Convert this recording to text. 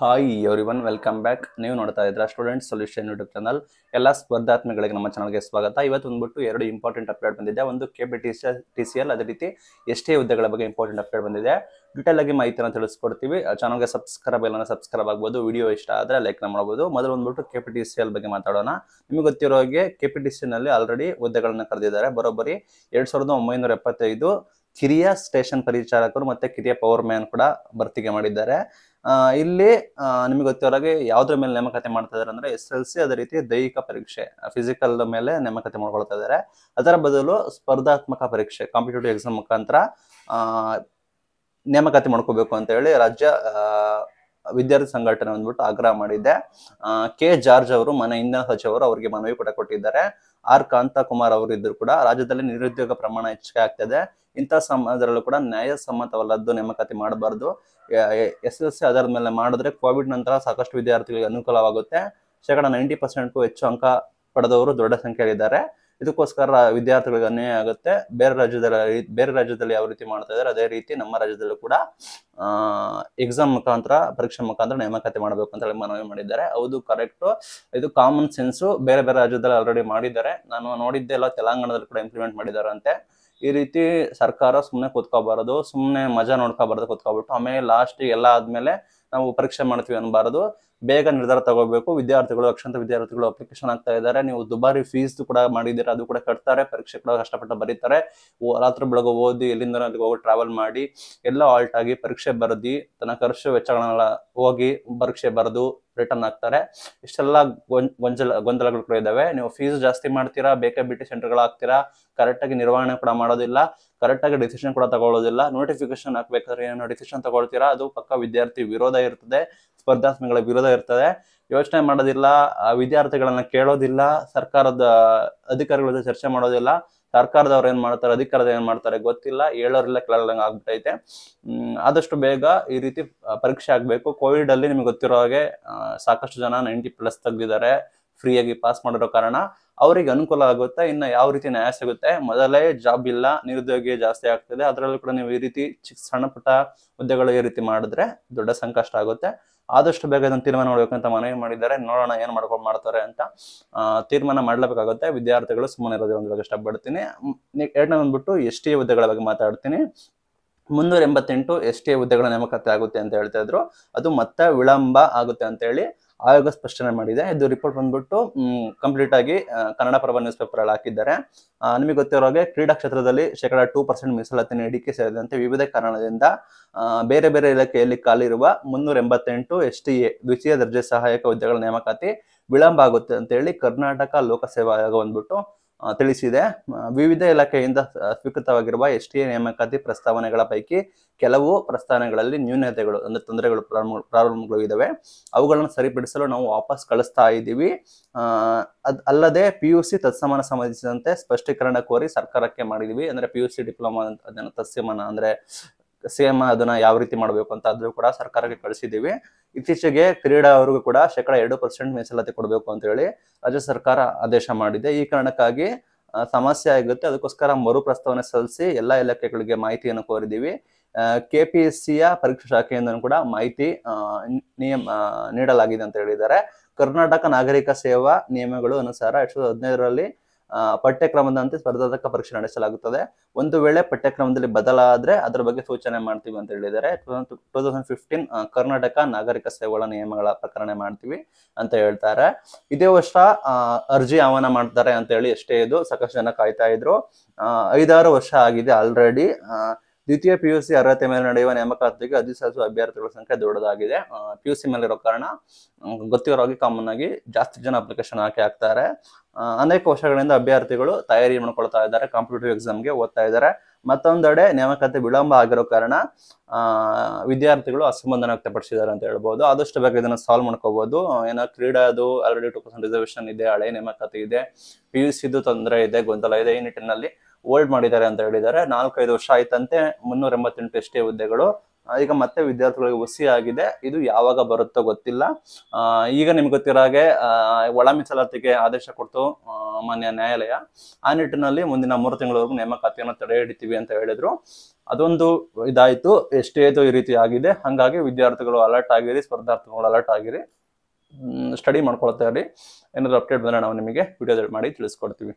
hi everyone welcome back ನೀವು ನೋಡ್ತಾ ಇದ್ದೀರಾ ಸ್ಟೂಡೆಂಟ್ ಸೊಲ್ಯೂಷನ್ ಯೂಟ್ಯೂಬ್ ಚಾನಲ್ ಎಲ್ಲ ಸ್ಪರ್ಧಾತ್ಮಕಗಳಿಗೆ ನಮ್ಮ ಚಾನಲ್ಗೆ ಸ್ವಾಗತ ಇವತ್ತು ಬಂದ್ಬಿಟ್ಟು ಎರಡು ಇಂಪಾರ್ಟೆಂಟ್ ಅಪ್ಡೇಟ್ ಬಂದಿದೆ ಒಂದು K B T C T C L ಅದೇ ರೀತಿ ಎಷ್ಟೇ ಹುದ್ದೆಗಳ ಬಗ್ಗೆ ಇಂಪಾರ್ಟೆಂಟ್ ಅಪ್ಡೇಟ್ ಬಂದಿದೆ ಡೀಟೇಲ್ ಆಗಿ ಮಾಹಿತಿಯನ್ನು ತಿಳಿಸ್ಕೊಡ್ತೀವಿ ಚಾನಲ್ಗೆ ಸಬ್ಸ್ಕ್ರೈಬ್ ಎಲ್ಲ ಸಬ್ಸ್ಕ್ರೈಬ್ ಆಗ್ಬೋದು ವಿಡಿಯೋ ಇಷ್ಟ ಆದರೆ ಲೈಕ್ ಮಾಡ್ಬೋದು ಮೊದಲು ಬಂದ್ಬಿಟ್ಟು K P T C L ಬಗ್ಗೆ ಮಾತಾಡೋಣ ನಿಮಗೆ ಗೊತ್ತಿರೋ ಹಾಗೆ ಕೆ ಪಿ ಟಿ ಸಿ ನಲ್ಲಿ ಆಲ್ರೆಡಿ ಹುದ್ದೆಗಳನ್ನು ಕರೆದಿದ್ದಾರೆ ಬರೋಬ್ಬರಿ ಎರಡು ಸಾವಿರದ ಒಂಬೈನೂರ ಎಪ್ಪತ್ತೈದು ಕಿರಿಯ ಸ್ಟೇಷನ್ ಪರಿಚಾರಕರು ಮತ್ತೆ ಕಿರಿಯ ಪವರ್ ಮ್ಯಾನ್ ಕೂಡ ಭರ್ತಿಗೆ ಮಾಡಿದ್ದಾರೆ ಇಲ್ಲಿ ನಿಮಗೆ ಗೊತ್ತಿರೋಗೆ ಯಾವ್ದ್ರ ಮೇಲೆ ನೇಮಕತೆ ಮಾಡ್ತಾ ಇದ್ದಾರೆ ಅಂದ್ರೆ ಎಸ್ ಎಲ್ ಸಿ ಅದೇ ರೀತಿ ದೈಹಿಕ ಪರೀಕ್ಷೆ ಫಿಸಿಕಲ್ ಮೇಲೆ ನೇಮಕತೆ ಮಾಡ್ಕೊಳ್ತಾ ಇದಾರೆ ಅದರ ಬದಲು ಸ್ಪರ್ಧಾತ್ಮಕ ಪರೀಕ್ಷೆ ಕಾಂಪಿಟೇಟಿವ್ ಎಕ್ಸಾಮ್ ಮುಖಾಂತರ ನೇಮಕಾತಿ ಮಾಡ್ಕೋಬೇಕು ಅಂತ ಹೇಳಿ ರಾಜ್ಯ ವಿದ್ಯಾರ್ಥಿ ಸಂಘಟನೆ ಅಂದ್ಬಿಟ್ಟು ಆಗ್ರಹ ಮಾಡಿದ್ದೆ ಕೆ ಜಾರ್ಜ್ ಅವರು ಮನೆ ಇಂಧನ ಸಚಿವರು ಅವರಿಗೆ ಮನವಿ ಕೂಡ ಕೊಟ್ಟಿದ್ದಾರೆ ಆರ್ ಕಾಂತಕುಮಾರ್ ಅವರು ಇದ್ರು ಕೂಡ ರಾಜ್ಯದಲ್ಲಿ ನಿರುದ್ಯೋಗ ಪ್ರಮಾಣ ಹೆಚ್ಚಿಗೆ ಆಗ್ತದೆ ಇಂಥ ಸಮಾಜದಲ್ಲೂ ಕೂಡ ನ್ಯಾಯಸಮ್ಮತವಲ್ಲದ್ದು ನೇಮಕಾತಿ ಮಾಡಬಾರ್ದು ಎಸ್ ಎಸ್ ಸಿ ಅದರ ಮೇಲೆ ಮಾಡಿದ್ರೆ ಕೋವಿಡ್ ನಂತರ ಸಾಕಷ್ಟು ವಿದ್ಯಾರ್ಥಿಗಳಿಗೆ ಅನುಕೂಲವಾಗುತ್ತೆ ಶೇಕಡ ನೈಂಟಿ ಪರ್ಸೆಂಟ್ಗೂ ಹೆಚ್ಚು ಅಂಕ ಪಡೆದವರು ದೊಡ್ಡ ಸಂಖ್ಯೆಯಲ್ಲಿದ್ದಾರೆ ಇದಕ್ಕೋಸ್ಕರ ವಿದ್ಯಾರ್ಥಿಗಳಿಗೆ ಅನ್ಯಾಯ ಆಗುತ್ತೆ ಬೇರೆ ರಾಜ್ಯದಲ್ಲಿ ಬೇರೆ ರಾಜ್ಯದಲ್ಲಿ ಯಾವ ರೀತಿ ಮಾಡ್ತಾ ಇದ್ದಾರೆ ಅದೇ ರೀತಿ ನಮ್ಮ ರಾಜ್ಯದಲ್ಲೂ ಕೂಡ ಎಕ್ಸಾಮ್ ಮುಖಾಂತರ ಪರೀಕ್ಷೆ ಮುಖಾಂತರ ನೇಮಕಾತಿ ಮಾಡಬೇಕು ಅಂತ ಹೇಳಿ ಮನವಿ ಮಾಡಿದ್ದಾರೆ ಹೌದು ಕರೆಕ್ಟ್ ಇದು ಕಾಮನ್ ಸೆನ್ಸು ಬೇರೆ ಬೇರೆ ರಾಜ್ಯದಲ್ಲಿ ಆಲ್ರೆಡಿ ಮಾಡಿದ್ದಾರೆ ನಾನು ನೋಡಿದ್ದೆ ಎಲ್ಲ ತೆಲಂಗಾಣದಲ್ಲಿ ಕೂಡ ಇಂಪ್ಲಿಮೆಂಟ್ ಮಾಡಿದಾರಂತೆ ಈ ರೀತಿ ಸರ್ಕಾರ ಸುಮ್ಮನೆ ಕೂತ್ಕೋಬಾರದು ಸುಮ್ಮನೆ ಮಜಾ ನೋಡ್ಕೋಬಾರದು ಕೂತ್ಕೋಬಿಟ್ಟು ಆಮೇಲೆ ಲಾಸ್ಟ್ ಎಲ್ಲ ಆದ್ಮೇಲೆ ನಾವು ಪರೀಕ್ಷೆ ಮಾಡ್ತೀವಿ ಅನ್ಬಾರದು ಬೇಗ ನಿರ್ಧಾರ ತಗೋಬೇಕು ವಿದ್ಯಾರ್ಥಿಗಳು ಲಕ್ಷಾಂತರ ವಿದ್ಯಾರ್ಥಿಗಳು ಅಪ್ಲಿಕೇಶನ್ ಆಗ್ತಾ ಇದ್ದಾರೆ ನೀವು ದುಬಾರಿ ಫೀಸ್ ಕೂಡ ಮಾಡಿದ್ದೀರಾ ಅದು ಕೂಡ ಕಟ್ತಾರೆ ಪರೀಕ್ಷೆ ಕೂಡ ಕಷ್ಟಪಟ್ಟು ಬರೀತಾರೆ ರಾತ್ರಿ ಬೆಳಗ್ಗೆ ಓದಿ ಎಲ್ಲಿಂದ ಅಲ್ಲಿಗೆ ಹೋಗಿ ಟ್ರಾವೆಲ್ ಮಾಡಿ ಎಲ್ಲ ಆಲ್ಟ್ ಆಗಿ ಪರೀಕ್ಷೆ ಬರೆದಿ ತನ್ನ ಖರ್ಚು ವೆಚ್ಚಗಳನ್ನೆಲ್ಲ ಹೋಗಿ ಪರೀಕ್ಷೆ ಬರೆದು ರಿಟರ್ನ್ ಆಗ್ತಾರೆ ಇಷ್ಟೆಲ್ಲ ಗೊಂಜಲ ಗೊಂದಲಗಳು ಕೂಡ ಇದಾವೆ ನೀವು ಫೀಸ್ ಜಾಸ್ತಿ ಮಾಡ್ತೀರಾ ಬೇಕೇ ಬಿಟ್ಟು ಸೆಂಟರ್ಗಳು ಹಾಕ್ತೀರಾ ಕರೆಕ್ಟಾಗಿ ನಿರ್ವಹಣೆ ಕೂಡ ಮಾಡೋದಿಲ್ಲ ಕರೆಕ್ಟಾಗಿ ಡಿಸಿಷನ್ ಕೂಡ ತಗೊಳ್ಳೋದಿಲ್ಲ ನೋಟಿಫಿಕೇಶನ್ ಹಾಕ್ಬೇಕಾದ್ರೆ ಏನೋ ಡಿಸಿಷನ್ ತಗೊಳ್ತೀರಾ ಅದು ಪಕ್ಕ ವಿದ್ಯಾರ್ಥಿ ವಿರೋಧ ಇರ್ತದೆ ಸ್ಪರ್ಧಾತ್ಮಕಗಳ ವಿರೋಧ ಇರ್ತದೆ ಯೋಚನೆ ಮಾಡೋದಿಲ್ಲ ವಿದ್ಯಾರ್ಥಿಗಳನ್ನ ಕೇಳೋದಿಲ್ಲ ಸರ್ಕಾರದ ಅಧಿಕಾರಿಗಳ ಜೊತೆ ಚರ್ಚೆ ಮಾಡೋದಿಲ್ಲ ಸರ್ಕಾರದವ್ರು ಏನ್ ಮಾಡ್ತಾರೆ ಅಧಿಕಾರದ ಏನ್ ಮಾಡ್ತಾರೆ ಗೊತ್ತಿಲ್ಲ ಹೇಳೋರಿಲ್ಲ ಕೇಳೋದಂಗೆ ಆಗ್ಬಿಟ್ಟೈತೆ ಆದಷ್ಟು ಬೇಗ ಈ ರೀತಿ ಪರೀಕ್ಷೆ ಆಗ್ಬೇಕು ಕೋವಿಡ್ ಅಲ್ಲಿ ನಿಮ್ಗೆ ಗೊತ್ತಿರೋ ಹಾಗೆ ಸಾಕಷ್ಟು ಜನ ನೈಂಟಿ ಪ್ಲಸ್ ತೆಗ್ದಿದ್ದಾರೆ ಫ್ರೀಯಾಗಿ ಪಾಸ್ ಮಾಡಿರೋ ಕಾರಣ ಅವರಿಗೆ ಅನುಕೂಲ ಆಗುತ್ತೆ ಇನ್ನು ಯಾವ ರೀತಿ ನ್ಯಾಯ ಸಿಗುತ್ತೆ ಮೊದಲೇ ಜಾಬ್ ಇಲ್ಲ ನಿರುದ್ಯೋಗಿ ಜಾಸ್ತಿ ಆಗ್ತದೆ ಅದರಲ್ಲೂ ಕೂಡ ನೀವು ಈ ರೀತಿ ಚಿಕ್ಕ ಸಣ್ಣ ಪುಟ್ಟ ಹುದ್ದೆಗಳು ಈ ರೀತಿ ಮಾಡಿದ್ರೆ ದೊಡ್ಡ ಸಂಕಷ್ಟ ಆಗುತ್ತೆ ಆದಷ್ಟು ಬೇಗ ಇದನ್ನು ತೀರ್ಮಾನ ಮಾಡಬೇಕಂತ ಮನವಿ ಮಾಡಿದ್ದಾರೆ ನೋಡೋಣ ಏನು ಮಾಡ್ಕೊಂಡು ಮಾಡ್ತಾರೆ ಅಂತ ತೀರ್ಮಾನ ಮಾಡಲೇಬೇಕಾಗುತ್ತೆ ವಿದ್ಯಾರ್ಥಿಗಳು ಸುಮ್ಮನೆ ಇರೋದೇ ಒಂದು ಇಷ್ಟಪಡ್ತೀನಿ ಎರಡನೇ ಬಂದ್ಬಿಟ್ಟು ಎಸ್ ಟಿ ಹುದ್ದೆಗಳ ಬಗ್ಗೆ ಮಾತಾಡ್ತೀನಿ ಮುನ್ನೂರ ಎಂಬತ್ತೆಂಟು ಎಸ್ ಟಿ ಹುದ್ದೆಗಳ ನೇಮಕಾತಿ ಆಗುತ್ತೆ ಅಂತ ಹೇಳ್ತಾ ಇದ್ರು ಅದು ಮತ್ತೆ ವಿಳಂಬ ಆಗುತ್ತೆ ಅಂತ ಹೇಳಿ ಆಯೋಗ ಸ್ಪಷ್ಟನೆ ಮಾಡಿದೆ ಇದು ರಿಪೋರ್ಟ್ ಬಂದ್ಬಿಟ್ಟು ಕಂಪ್ಲೀಟ್ ಆಗಿ ಕನ್ನಡ ಪ್ರಭ ನ್ಯೂಸ್ ಪೇಪರ್ ಅಲ್ಲಿ ಹಾಕಿದ್ದಾರೆ ನಿಮಗೆ ಗೊತ್ತಿರೋ ಹಾಗೆ ಕ್ರೀಡಾ ಕ್ಷೇತ್ರದಲ್ಲಿ ಶೇಕಡಾ ಟೂ ಪರ್ಸೆಂಟ್ ಮೀಸಲಾತಿ ನೀಡಿಕೆ ಸೇರಿದಂತೆ ವಿವಿಧ ಕಾರಣದಿಂದ ಬೇರೆ ಬೇರೆ ಇಲಾಖೆಯಲ್ಲಿ ಕಾಲಿರುವ ಮುನ್ನೂರ ಎಂಬತ್ತೆಂಟು ಎಸ್ ಟಿ ಎ ದ್ವಿತೀಯ ದರ್ಜೆ ಸಹಾಯಕ ಹುದ್ದೆಗಳ ನೇಮಕಾತಿ ವಿಳಂಬ ಆಗುತ್ತೆ ಅಂತೇಳಿ ಕರ್ನಾಟಕ ಲೋಕಸೇವಾ ಆಯೋಗ ಬಂದ್ಬಿಟ್ಟು ತಿಳಿಸಿದೆ ವಿವಿಧ ಇಲಾಖೆಯಿಂದ ಸ್ವೀಕೃತವಾಗಿರುವ ಎಸ್ ಟಿ ನೇಮಕಾತಿ ಪ್ರಸ್ತಾವನೆಗಳ ಪೈಕಿ ಕೆಲವು ಪ್ರಸ್ತಾವನೆಗಳಲ್ಲಿ ನ್ಯೂನತೆಗಳು ಅಂದರೆ ತೊಂದರೆಗಳು ಪ್ರಾರಂಭಗಳು ಇದಾವೆ ಅವುಗಳನ್ನು ಸರಿಪಡಿಸಲು ನಾವು ವಾಪಸ್ ಕಳಿಸ್ತಾ ಇದ್ದೀವಿ ಅಲ್ಲದೆ ಪಿ ಯು ಸಿ ತತ್ಸಮಾನ ಸಂಬಂಧಿಸಿದಂತೆ ಸ್ಪಷ್ಟೀಕರಣ ಕೋರಿ ಸರ್ಕಾರಕ್ಕೆ ಮಾಡಿದೀವಿ ಅಂದರೆ ಪಿ ಯು ಸಿ ಡಿಪ್ಲೊಮಾ ತತ್ಸಮಾನ ಅಂದರೆ ಸೇಮ್ ಅದನ್ನ ಯಾವ ರೀತಿ ಮಾಡಬೇಕು ಅಂತ ಅದ್ರೂ ಕೂಡ ಸರ್ಕಾರಕ್ಕೆ ಕಳಿಸಿದ್ದೀವಿ ಇತ್ತೀಚೆಗೆ ಕ್ರೀಡಾ ಅವರಿಗೂ ಕೂಡ ಶೇಕಡಾ ಎರಡು ಪರ್ಸೆಂಟ್ ಮೀಸಲಾತಿ ಕೊಡಬೇಕು ಅಂತ ಹೇಳಿ ರಾಜ್ಯ ಸರ್ಕಾರ ಆದೇಶ ಮಾಡಿದೆ ಈ ಕಾರಣಕ್ಕಾಗಿ ಸಮಸ್ಯೆ ಆಗುತ್ತೆ ಅದಕ್ಕೋಸ್ಕರ ಮರು ಪ್ರಸ್ತಾವನೆ ಸಲ್ಲಿಸಿ ಎಲ್ಲಾ ಇಲಾಖೆಗಳಿಗೆ ಮಾಹಿತಿಯನ್ನು ಕೋರಿದ್ದೀವಿ ಕೆ ಪಿ ಎಸ್ ಸಿಯ ಪರೀಕ್ಷಾ ಶಾಖೆಯಿಂದ ಕೂಡ ಮಾಹಿತಿ ನಿಯಮ ನೀಡಲಾಗಿದೆ ಅಂತ ಹೇಳಿದ್ದಾರೆ ಕರ್ನಾಟಕ ನಾಗರಿಕ ಸೇವಾ ನಿಯಮಗಳು ಅನುಸಾರ ಎರಡ್ ಸಾವಿರದ ಹದಿನೈದರಲ್ಲಿ ಪಠ್ಯಕ್ರಮದಂತೆ ಸ್ಪರ್ಧಾತ್ಮಕ ಪರೀಕ್ಷೆ ನಡೆಸಲಾಗುತ್ತದೆ ಒಂದು ವೇಳೆ ಪಠ್ಯಕ್ರಮದಲ್ಲಿ ಬದಲಾದ್ರೆ ಅದರ ಬಗ್ಗೆ ಸೂಚನೆ ಮಾಡ್ತೀವಿ ಅಂತ ಹೇಳಿದ್ದಾರೆ ಟೂ ತೌಸಂಡ್ ಫಿಫ್ಟೀನ್ ಕರ್ನಾಟಕ ನಾಗರಿಕ ಸೇವೆಗಳ ನಿಯಮಗಳ ಪ್ರಕರಣ ಮಾಡ್ತೀವಿ ಅಂತ ಹೇಳ್ತಾರೆ ಇದೇ ವರ್ಷ ಅರ್ಜಿ ಆಹ್ವಾನ ಮಾಡ್ತಾರೆ ಅಂತ ಹೇಳಿ ಎಷ್ಟೇ ಇದು ಸಾಕಷ್ಟು ಜನ ಕಾಯ್ತಾ ಇದ್ರು ಐದಾರು ವರ್ಷ ಆಗಿದೆ ಆಲ್ರೆಡಿ ದ್ವಿತೀಯ ಪಿ ಯು ಸಿ ಅರ್ಹತೆ ಮೇಲೆ ನಡೆಯುವ ನೇಮಕಾತಿಗೆ ಅಧಿಸಲಿಸುವ ಅಭ್ಯರ್ಥಿಗಳ ಸಂಖ್ಯೆ ದೊಡ್ಡದಾಗಿದೆ ಪಿ ಯು ಸಿ ಇರೋ ಕಾರಣ ಗೊತ್ತಿರೋಗಿ ಕಾಮನ್ ಆಗಿ ಜಾಸ್ತಿ ಜನ ಅಪ್ಲಿಕೇಶನ್ ಹಾಕಿ ಹಾಕ್ತಾರೆ ಅನೇಕ ವರ್ಷಗಳಿಂದ ಅಭ್ಯರ್ಥಿಗಳು ತಯಾರಿ ಮಾಡ್ಕೊಳ್ತಾ ಇದ್ದಾರೆ ಕಾಂಪಿಟೇಟಿವ್ ಎಕ್ಸಾಮ್ಗೆ ಓದ್ತಾ ಇದ್ದಾರೆ ಮತ್ತೊಂದೆಡೆ ನೇಮಕಾತಿ ವಿಳಂಬ ಆಗಿರೋ ಕಾರಣ ವಿದ್ಯಾರ್ಥಿಗಳು ಅಸಮಾಧಾನ ವ್ಯಕ್ತಪಡಿಸಿದ್ದಾರೆ ಅಂತ ಹೇಳ್ಬೋದು ಆದಷ್ಟು ಬೇಗ ಇದನ್ನು ಸಾಲ್ವ್ ಮಾಡ್ಕೋಬಹುದು ಏನೋ ಕ್ರೀಡಾದು ಆಲ್ರೆಡಿ ಟು ಪರ್ಸೆಂಟ್ ರಿಸರ್ವೇಶನ್ ಇದೆ ಹಳೆ ನೇಮಕಾತಿ ಇದೆ ಪಿ ಯು ಸಿದು ತೊಂದರೆ ಇದೆ ಗೊಂದಲ ಇದೆ ಈ ನಿಟ್ಟಿನಲ್ಲಿ ಓಲ್ಡ್ ಮಾಡಿದ್ದಾರೆ ಅಂತ ಹೇಳಿದ್ದಾರೆ ನಾಲ್ಕೈದು ವರ್ಷ ಆಯ್ತಂತೆ ಮುನ್ನೂರ ಎಂಬತ್ತೆಂಟು ಎಷ್ಟೇ ಹುದ್ದೆಗಳು ಈಗ ಮತ್ತೆ ವಿದ್ಯಾರ್ಥಿಗಳಿಗೆ ಹುಸಿ ಆಗಿದೆ ಇದು ಯಾವಾಗ ಬರುತ್ತೋ ಗೊತ್ತಿಲ್ಲ ಈಗ ನಿಮ್ಗೆ ಗೊತ್ತಿರೋ ಹಾಗೆ ಒಳ ಮೀಸಲಾತಿಗೆ ಆದೇಶ ಕೊಡ್ತು ಮಾನ್ಯ ನ್ಯಾಯಾಲಯ ಆ ನಿಟ್ಟಿನಲ್ಲಿ ಮುಂದಿನ ಮೂರು ತಿಂಗಳವರೆಗೂ ನೇಮಕಾತಿಯನ್ನು ತಡೆ ಹಿಡಿತೀವಿ ಅಂತ ಹೇಳಿದ್ರು ಅದೊಂದು ಇದಾಯ್ತು ಇದು ಈ ರೀತಿ ಆಗಿದೆ ಹಾಗಾಗಿ ವಿದ್ಯಾರ್ಥಿಗಳು ಅಲರ್ಟ್ ಆಗಿರಿ ಸ್ಪರ್ಧಾರ್ಥಿಗಳು ಅಲರ್ಟ್ ಆಗಿರಿ ಸ್ಟಡಿ ಮಾಡ್ಕೊಳ್ತಾ ಇರಿ ಏನಾದ್ರು ಅಪ್ಡೇಟ್ ಬಂದರೆ ನಾವು ನಿಮಗೆ ವಿಡಿಯೋ ಮಾಡಿ ತಿಳಿಸ್ಕೊಡ್ತೀವಿ